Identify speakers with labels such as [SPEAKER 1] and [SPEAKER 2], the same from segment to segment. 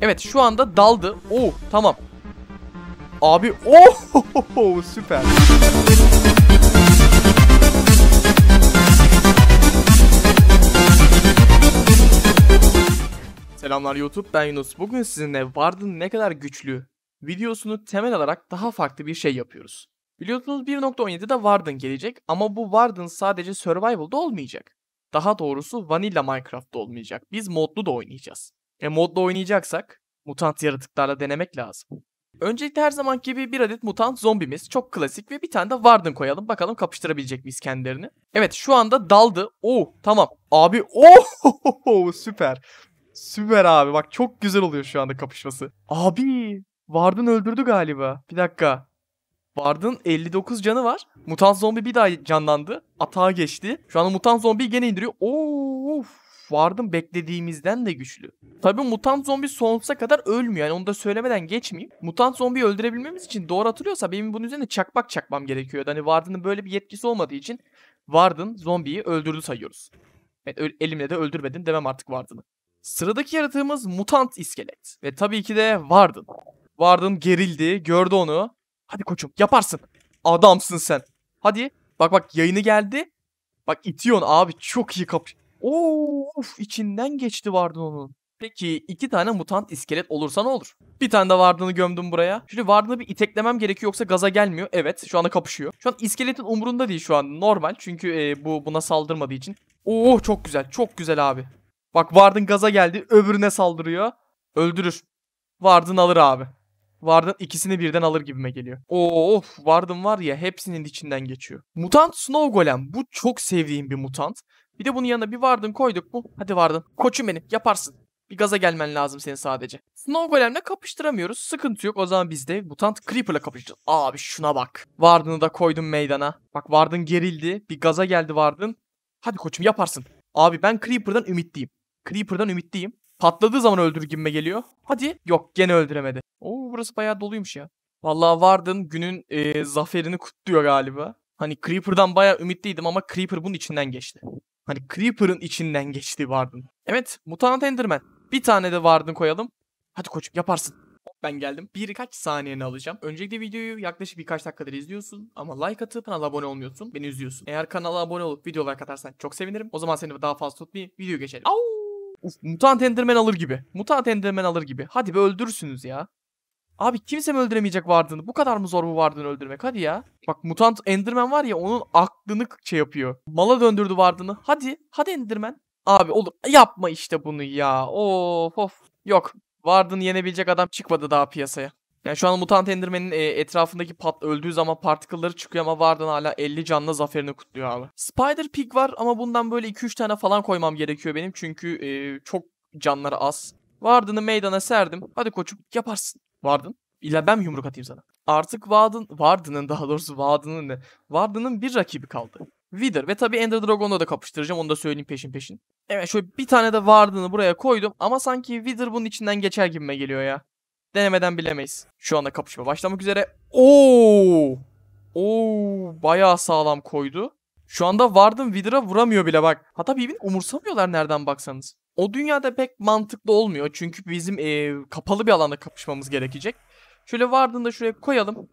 [SPEAKER 1] Evet şu anda daldı. Oo tamam. Abi ooo oh, süper. Selamlar YouTube ben Yunus. Bugün sizinle Ward'ın ne kadar güçlü videosunu temel alarak daha farklı bir şey yapıyoruz. Biliyorsunuz 1.17'de Warden gelecek ama bu Warden sadece Survival'da olmayacak. Daha doğrusu Vanilla Minecraft'ta olmayacak. Biz modlu da oynayacağız. E, modla oynayacaksak mutant yaratıklarla denemek lazım. Öncelikle her zaman gibi bir adet mutant zombimiz. Çok klasik ve bir tane de Warden koyalım. Bakalım kapıştırabilecek miyiz kendilerini. Evet şu anda daldı. Oo oh, tamam. Abi ooo süper. Süper abi bak çok güzel oluyor şu anda kapışması. Abi Warden öldürdü galiba. Bir dakika. Warden 59 canı var. Mutant zombi bir daha canlandı. Atağa geçti. Şu anda mutant zombiyi gene indiriyor. Of Ward'ın beklediğimizden de güçlü. Tabi mutant zombi sonsuza kadar ölmüyor. Yani onu da söylemeden geçmeyeyim. Mutant zombiyi öldürebilmemiz için doğru hatırlıyorsa benim bunun üzerine çakmak çakmam gerekiyor. Hani Ward'ın böyle bir yetkisi olmadığı için Ward'ın zombiyi öldürdü sayıyoruz. Evet, elimle de öldürmedin demem artık Ward'ını. Sıradaki yaratığımız mutant iskelet. Ve tabii ki de Ward'ın. Ward'ın gerildi, gördü onu. Hadi koçum yaparsın. Adamsın sen. Hadi. Bak bak yayını geldi. Bak itiyorsun abi çok iyi kapı. Of içinden geçti Vardın onun. Peki iki tane mutant iskelet olursa ne olur? Bir tane de Vardın'ı gömdüm buraya. Şimdi Vardın'ı bir iteklemem gerekiyor yoksa gaza gelmiyor. Evet şu anda kapışıyor. Şu an iskeletin umurunda değil şu an normal. Çünkü e, bu buna saldırmadığı için. Oo çok güzel çok güzel abi. Bak Vardın gaza geldi öbürüne saldırıyor. Öldürür. Vardın alır abi. Vardın ikisini birden alır gibime geliyor. Oo, of Vardın var ya hepsinin içinden geçiyor. Mutant Snow Golem. Bu çok sevdiğim bir mutant. Bir de bunun yanına bir vardın koyduk mu? Hadi vardın. Koçum beni. yaparsın. Bir gaza gelmen lazım senin sadece. Snow Golem'le kapıştıramıyoruz. Sıkıntı yok. O zaman biz de Mutant Creeper'la kapışacağız. Abi şuna bak. Vardın'ı da koydum meydana. Bak Vardın gerildi. Bir gaza geldi Vardın. Hadi koçum yaparsın. Abi ben Creeper'dan ümitliyim. Creeper'dan ümitliyim. Patladığı zaman öldürür gibime geliyor. Hadi. Yok gene öldüremedi. Oo burası bayağı doluymuş ya. Vallahi Vardın günün e, zaferini kutluyor galiba. Hani Creeper'dan bayağı ümitliydim ama Creeper bunun içinden geçti. Hani Creeper'ın içinden geçti Vardın. Evet Mutant Enderman. Bir tane de Vardın koyalım. Hadi koçum yaparsın. Ben geldim. Birkaç saniyeni alacağım. Öncelikle videoyu yaklaşık birkaç dakikadır izliyorsun ama like atıp kanala abone olmuyorsun. Beni üzüyorsun. Eğer kanala abone olup video like atarsan çok sevinirim. O zaman seni daha fazla tutmayayım. Videoyu geçelim. Au! Uf, mutant Enderman alır gibi. Mutant Enderman alır gibi. Hadi be öldürürsünüz ya. Abi kimse mi öldüremeyecek vardığını? Bu kadar mı zor bu vardığını öldürmek? Hadi ya. Bak mutant Enderman var ya onun aklını şey yapıyor. Mala döndürdü vardığını. Hadi. Hadi Enderman. Abi olur. Yapma işte bunu ya. Of of. Yok. Vardığını yenebilecek adam çıkmadı daha piyasaya. Yani şu an mutant Enderman'in e, etrafındaki pat öldüğü zaman partikılları çıkıyor ama Vardan hala 50 canlı zaferini kutluyor abi. Spider Pig var ama bundan böyle 2-3 tane falan koymam gerekiyor benim çünkü e, çok canları az. Varden'ı meydana serdim. Hadi koçum yaparsın. Vardın. İlla ben mi yumruk atayım sana? Artık Vardın, Vardın'ın daha doğrusu Vardın'ın ne? Vardın'ın bir rakibi kaldı. Wither ve tabii Ender Dragon'la da kapıştıracağım onu da söyleyeyim peşin peşin. Evet şöyle bir tane de Vardın'ı buraya koydum ama sanki Wither bunun içinden geçer gibime geliyor ya. Denemeden bilemeyiz. Şu anda kapışma başlamak üzere. Oo! Oo! Bayağı sağlam koydu. Şu anda Vardın Wither'a vuramıyor bile bak. Hatta birbirini umursamıyorlar nereden baksanız o dünyada pek mantıklı olmuyor. Çünkü bizim e, kapalı bir alanda kapışmamız gerekecek. Şöyle vardığında şuraya koyalım.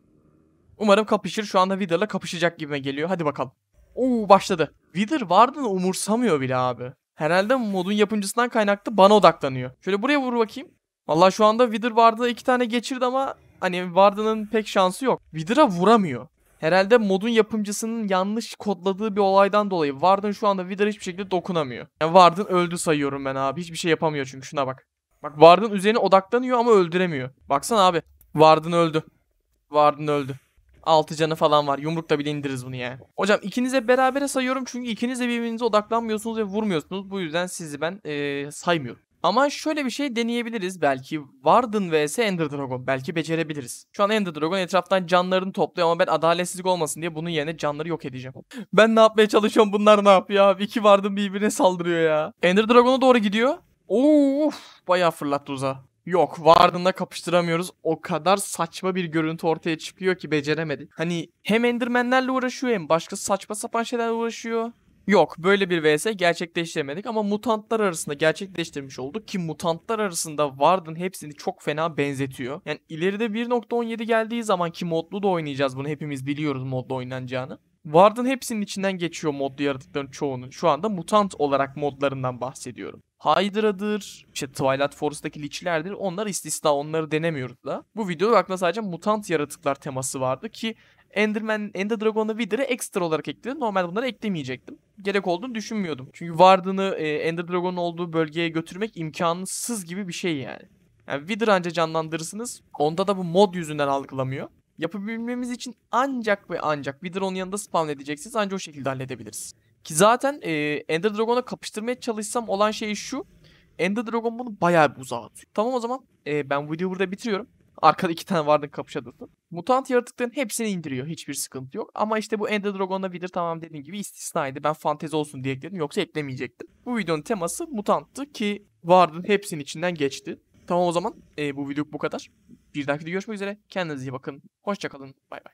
[SPEAKER 1] Umarım kapışır. Şu anda Wither'la kapışacak gibime geliyor. Hadi bakalım. Oo başladı. Wither vardığını umursamıyor bile abi. Herhalde modun yapımcısından kaynaklı bana odaklanıyor. Şöyle buraya vur bakayım. Vallahi şu anda Wither Varda'da iki tane geçirdi ama hani Varda'nın pek şansı yok. Wither'a vuramıyor. Herhalde modun yapımcısının yanlış kodladığı bir olaydan dolayı Vardın şu anda Wither'a hiçbir şekilde dokunamıyor. Yani Vardın öldü sayıyorum ben abi. Hiçbir şey yapamıyor çünkü şuna bak. Bak Vardın üzerine odaklanıyor ama öldüremiyor. Baksana abi. Vardın öldü. Vardın öldü. 6 canı falan var. Yumrukla bile indiririz bunu yani. Hocam ikinize berabere sayıyorum çünkü ikiniz de birbirinize odaklanmıyorsunuz ve vurmuyorsunuz. Bu yüzden sizi ben ee, saymıyorum. Ama şöyle bir şey deneyebiliriz belki. Warden vs Ender Dragon. Belki becerebiliriz. Şu an Ender Dragon etraftan canlarını topluyor ama ben adaletsizlik olmasın diye bunun yerine canları yok edeceğim. Ben ne yapmaya çalışıyorum bunlar ne yapıyor abi? İki Warden birbirine saldırıyor ya. Ender Dragon'a doğru gidiyor. Of bayağı fırlattı uza. Yok Warden'la kapıştıramıyoruz. O kadar saçma bir görüntü ortaya çıkıyor ki beceremedik. Hani hem Endermenlerle uğraşıyor hem başka saçma sapan şeylerle uğraşıyor. Yok böyle bir vs gerçekleştiremedik ama mutantlar arasında gerçekleştirmiş olduk ki mutantlar arasında Vard'ın hepsini çok fena benzetiyor. Yani ileride 1.17 geldiği zaman ki modlu da oynayacağız bunu hepimiz biliyoruz modlu oynanacağını. Ward'ın hepsinin içinden geçiyor modlu yaratıkların çoğunun. Şu anda mutant olarak modlarından bahsediyorum. Hydra'dır, işte Twilight Forest'taki liçlerdir. Onlar istisna, onları denemiyoruz da. Bu videoda aklına sadece mutant yaratıklar teması vardı ki Enderman, Ender Dragon'la Wither'ı ekstra olarak ekledim. Normalde bunları eklemeyecektim. Gerek olduğunu düşünmüyordum. Çünkü Ward'ını e, Ender Dragon'un olduğu bölgeye götürmek imkansız gibi bir şey yani. Yani Wither anca canlandırırsınız. Onda da bu mod yüzünden algılamıyor. Yapabilmemiz için ancak ve ancak bir drone yanında spawn edeceksiniz ancak o şekilde halledebiliriz. Ki zaten e, Ender Dragon'a kapıştırmaya çalışsam olan şey şu. Ender Dragon bunu bayağı bir uzağa atıyor. Tamam o zaman e, ben videoyu burada bitiriyorum. Arkada iki tane vardı kapışa dursun. Mutant yaratıkların hepsini indiriyor. Hiçbir sıkıntı yok. Ama işte bu Ender Dragon'la Wither tamam dediğim gibi istisnaydı. Ben fantezi olsun diye ekledim. Yoksa eklemeyecektim. Bu videonun teması mutanttı ki vardı, hepsinin içinden geçti. Tamam o zaman e, bu video bu kadar. Bir dahaki videoda görüşmek üzere. Kendinize iyi bakın. Hoşçakalın. Bay bay.